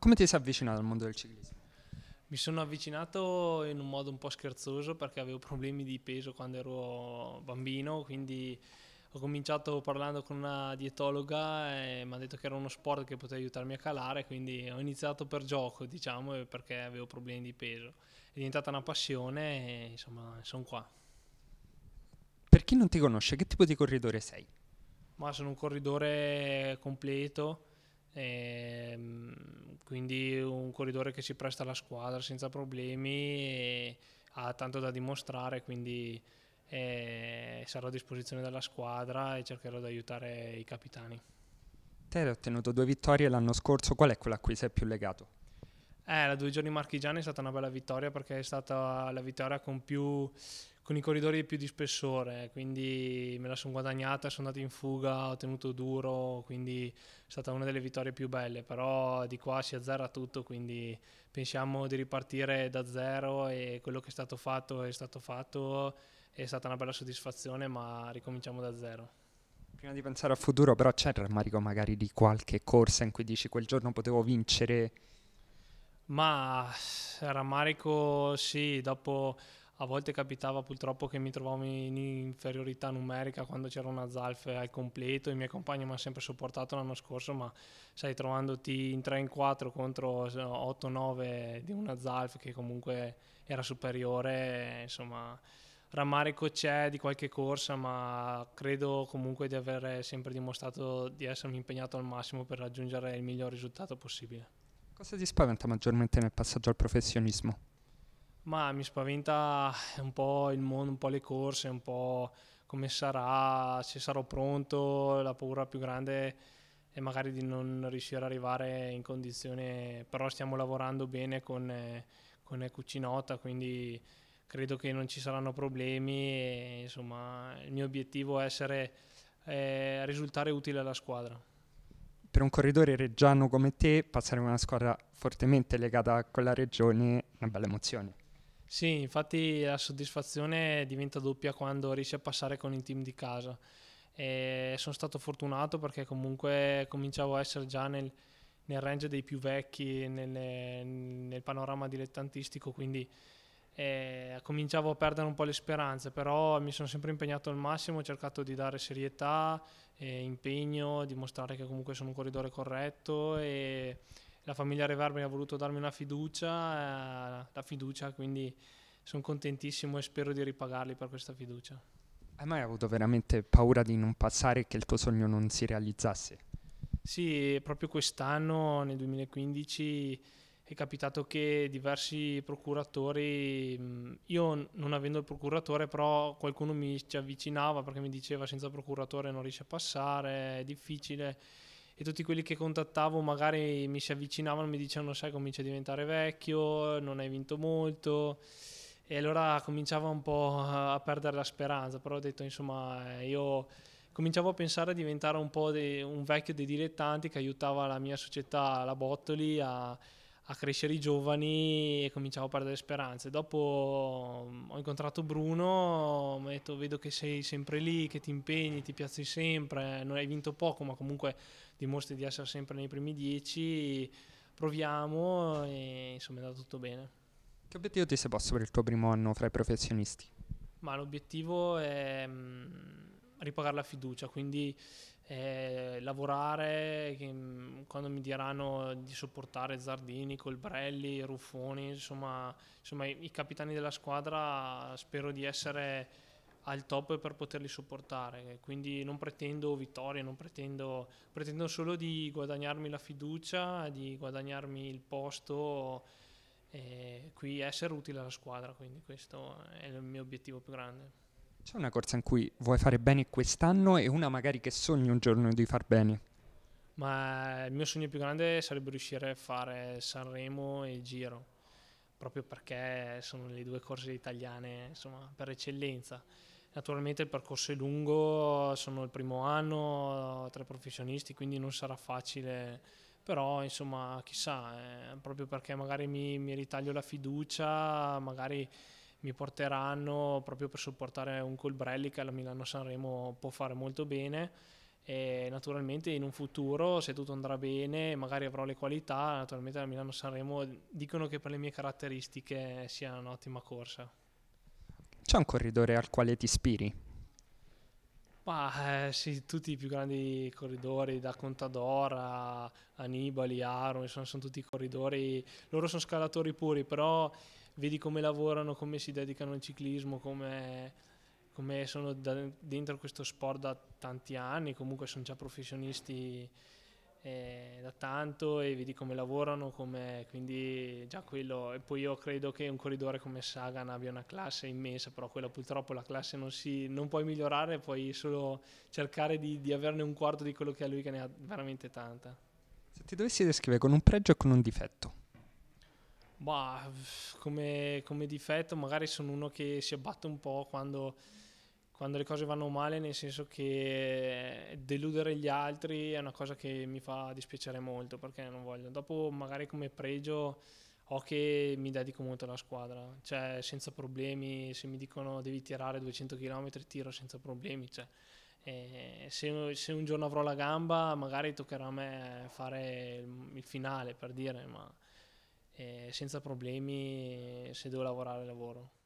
Come ti sei avvicinato al mondo del ciclismo? Mi sono avvicinato in un modo un po' scherzoso perché avevo problemi di peso quando ero bambino, quindi ho cominciato parlando con una dietologa e mi ha detto che era uno sport che poteva aiutarmi a calare, quindi ho iniziato per gioco, diciamo, perché avevo problemi di peso. È diventata una passione e insomma sono qua. Per chi non ti conosce, che tipo di corridore sei? Ma sono un corridore completo, e, ehm, quindi un corridore che si presta alla squadra senza problemi ha tanto da dimostrare, quindi eh, sarò a disposizione della squadra e cercherò di aiutare i capitani. Te hai ottenuto due vittorie l'anno scorso, qual è quella a cui sei più legato? Eh, la due giorni marchigiani è stata una bella vittoria perché è stata la vittoria con più, con i corridori più di spessore, quindi me la sono guadagnata, sono andato in fuga, ho tenuto duro, quindi è stata una delle vittorie più belle, però di qua si azzera tutto, quindi pensiamo di ripartire da zero e quello che è stato fatto è stato fatto, è stata una bella soddisfazione, ma ricominciamo da zero. Prima di pensare al futuro, però c'è il rammarico magari di qualche corsa in cui dici quel giorno potevo vincere? Ma rammarico sì, dopo a volte capitava purtroppo che mi trovavo in inferiorità numerica quando c'era una Zalf al completo, i miei compagni mi hanno sempre sopportato l'anno scorso, ma sai trovandoti in 3 in 4 contro 8-9 di una Zalf che comunque era superiore, insomma rammarico c'è di qualche corsa, ma credo comunque di aver sempre dimostrato di essermi impegnato al massimo per raggiungere il miglior risultato possibile. Cosa ti spaventa maggiormente nel passaggio al professionismo? Ma mi spaventa un po' il mondo, un po' le corse, un po' come sarà, se sarò pronto, la paura più grande è magari di non riuscire ad arrivare in condizione, però stiamo lavorando bene con, con Cucinotta, quindi credo che non ci saranno problemi e, insomma il mio obiettivo è essere, eh, risultare utile alla squadra. Per un corridore reggiano come te, passare in una squadra fortemente legata a quella regione è una bella emozione. Sì, infatti la soddisfazione diventa doppia quando riesci a passare con il team di casa. E sono stato fortunato perché comunque cominciavo a essere già nel, nel range dei più vecchi, nelle, nel panorama dilettantistico, quindi eh, cominciavo a perdere un po' le speranze, però mi sono sempre impegnato al massimo, ho cercato di dare serietà, eh, impegno, dimostrare che comunque sono un corridore corretto e la famiglia Reverberi ha voluto darmi una fiducia, eh, la fiducia, quindi sono contentissimo e spero di ripagarli per questa fiducia. Hai mai avuto veramente paura di non passare e che il tuo sogno non si realizzasse? Sì, proprio quest'anno, nel 2015, è capitato che diversi procuratori, io non avendo il procuratore, però qualcuno mi ci avvicinava perché mi diceva senza procuratore non riesce a passare, è difficile e tutti quelli che contattavo magari mi si avvicinavano, mi dicevano sai comincia a diventare vecchio, non hai vinto molto e allora cominciavo un po' a perdere la speranza, però ho detto insomma eh, io cominciavo a pensare a diventare un po' de, un vecchio dei dilettanti che aiutava la mia società, la Bottoli, a a crescere i giovani e cominciavo a perdere speranze. Dopo mm, ho incontrato Bruno, mi ha detto vedo che sei sempre lì, che ti impegni, ti piazzi sempre, non hai vinto poco ma comunque dimostri di essere sempre nei primi dieci, proviamo e insomma è andato tutto bene. Che obiettivo ti sei posto per il tuo primo anno fra i professionisti? Ma l'obiettivo è mm, ripagare la fiducia, quindi eh, lavorare, che, mm, quando mi diranno di sopportare Zardini, Colbrelli, Ruffoni, insomma, insomma i, i capitani della squadra spero di essere al top per poterli sopportare, quindi non pretendo vittorie, non pretendo, pretendo solo di guadagnarmi la fiducia, di guadagnarmi il posto e qui essere utile alla squadra, quindi questo è il mio obiettivo più grande. C'è una corsa in cui vuoi fare bene quest'anno e una magari che sogni un giorno di far bene? Ma il mio sogno più grande sarebbe riuscire a fare Sanremo e Giro, proprio perché sono le due corse italiane insomma, per eccellenza. Naturalmente il percorso è lungo, sono il primo anno tra professionisti, quindi non sarà facile, però insomma chissà, eh, proprio perché magari mi, mi ritaglio la fiducia, magari mi porteranno proprio per supportare un Colbrelli che alla Milano-Sanremo può fare molto bene e naturalmente in un futuro se tutto andrà bene magari avrò le qualità naturalmente la Milano Sanremo dicono che per le mie caratteristiche sia un'ottima corsa c'è un corridore al quale ti ispiri? Ma, eh, sì, tutti i più grandi corridori da Contador a Anibali, Aaron sono, sono tutti corridori loro sono scalatori puri però vedi come lavorano, come si dedicano al ciclismo, come, come sono da, dentro questo sport da tanti anni, comunque sono già professionisti eh, da tanto e vedi come lavorano, come, quindi già quello. E poi io credo che un corridore come Sagan abbia una classe immensa, però quella purtroppo la classe non, si, non puoi migliorare, puoi solo cercare di, di averne un quarto di quello che ha lui che ne ha veramente tanta. Se ti dovessi descrivere con un pregio e con un difetto, Bah, come, come, difetto, magari sono uno che si abbatte un po' quando, quando le cose vanno male, nel senso che deludere gli altri è una cosa che mi fa dispiacere molto perché non voglio. Dopo, magari come pregio ho che mi dedico molto alla squadra, cioè senza problemi, se mi dicono devi tirare 200 km tiro senza problemi, cioè, eh, se, se, un giorno avrò la gamba magari toccherà a me fare il, il finale per dire, ma senza problemi se devo lavorare lavoro.